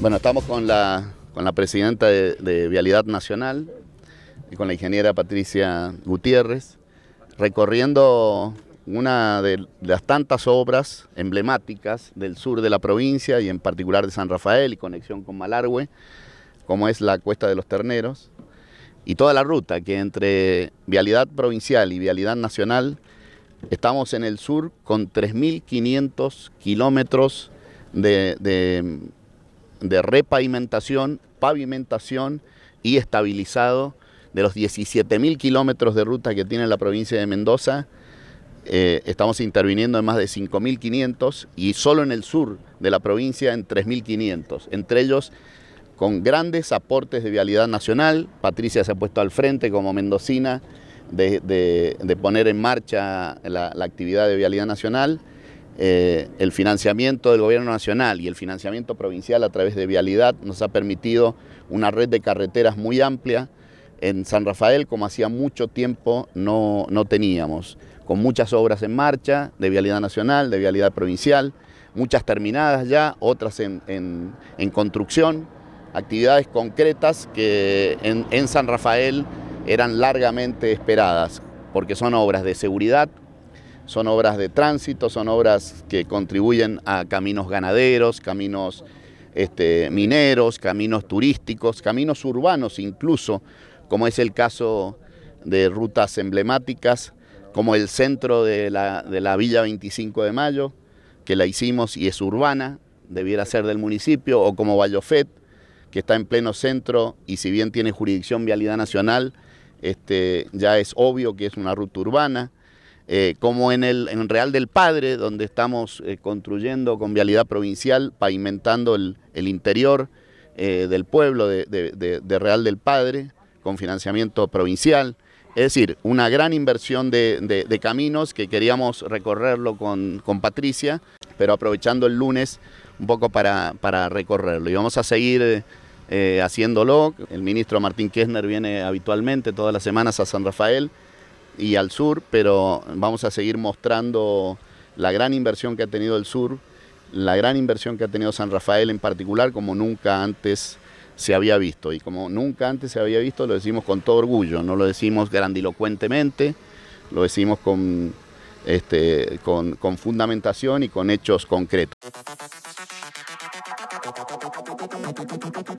Bueno, estamos con la, la presidenta de, Vialidad Nacional y con la ingeniera Patricia Gutiérrez, recorriendo una de las tantas obras emblemáticas del sur de la provincia y en particular de San Rafael y conexión con Malargüe, como es la Cuesta de los Terneros, y toda la ruta que entre Vialidad Provincial y Vialidad Nacional estamos en el sur con 3.500 kilómetros de de repavimentación, pavimentación y estabilizado de los 17.000 kilómetros de ruta que tiene la provincia de Mendoza. Eh, estamos interviniendo en más de 5.500 y solo en el sur de la provincia en 3.500, entre ellos con grandes aportes de vialidad nacional. Patricia se ha puesto al frente como mendocina de, poner en marcha la actividad de vialidad nacional. Eh, el financiamiento del gobierno nacional y el financiamiento provincial a través de vialidad nos ha permitido una red de carreteras muy amplia en San Rafael como hacía mucho tiempo no, teníamos, con muchas obras en marcha de vialidad nacional, de vialidad provincial, muchas terminadas ya, otras en, construcción, actividades concretas que en San Rafael eran largamente esperadas, porque son obras de seguridad, son obras de tránsito, son obras que contribuyen a caminos ganaderos, caminos este, mineros, caminos turísticos, caminos urbanos incluso, como es el caso de rutas emblemáticas, como el centro de la, Villa 25 de Mayo, que la hicimos y es urbana, debiera ser del municipio, o como Vallofet, que está en pleno centro y si bien tiene jurisdicción vialidad nacional, este, ya es obvio que es una ruta urbana. Eh, como en el Real del Padre, donde estamos eh, construyendo con vialidad provincial, pavimentando el, interior eh, del pueblo de, Real del Padre, con financiamiento provincial. Es decir, una gran inversión de, caminos que queríamos recorrerlo con, Patricia, pero aprovechando el lunes un poco para, recorrerlo. Y vamos a seguir... haciéndolo. El ministro Martín Kessner viene habitualmente todas las semanas a San Rafael y al sur, pero vamos a seguir mostrando la gran inversión que ha tenido el sur, la gran inversión que ha tenido San Rafael en particular, como nunca antes se había visto. Y como nunca antes se había visto, lo decimos con todo orgullo, no lo decimos grandilocuentemente, lo decimos con, este, con fundamentación y con hechos concretos.